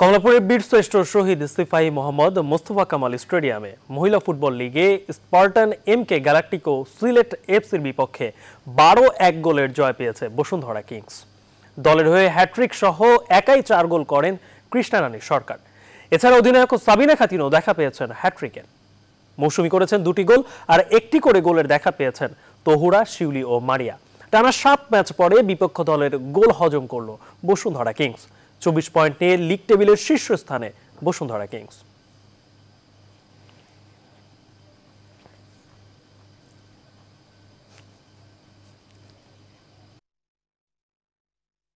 কমলাপুরের বীরশ্রেষ্ঠ শহীদ সিফাই মোহাম্মদ মোস্তফা কামাল স্টেডিয়ামে মহিলা ফুটবল লিগে Spartan M K Galactico Sylhet এফসির বিপক্ষে বারো এক গোলের জয় পেয়েছে বসুন্ধরা কিংস দলের হয়ে হ্যাট্রিক সহ একাই চার গোল করেন কৃষ্ণারানী সরকার এছাড়া অধিনায়ক সাবিনা খাতিনও দেখা পেয়েছেন হ্যাট্রিকের মৌসুমি করেছেন দুটি গোল আর একটি করে গোলের দেখা পেয়েছেন তহুরা শিউলি ও মারিয়া টানা সাত ম্যাচ পরে বিপক্ষ দলের গোল হজম করল বসুন্ধরা কিংস চব্বিশ পয়েন্ট নিয়ে লিগ টেবিলের শীর্ষস্থানে বসুন্ধরা কিংস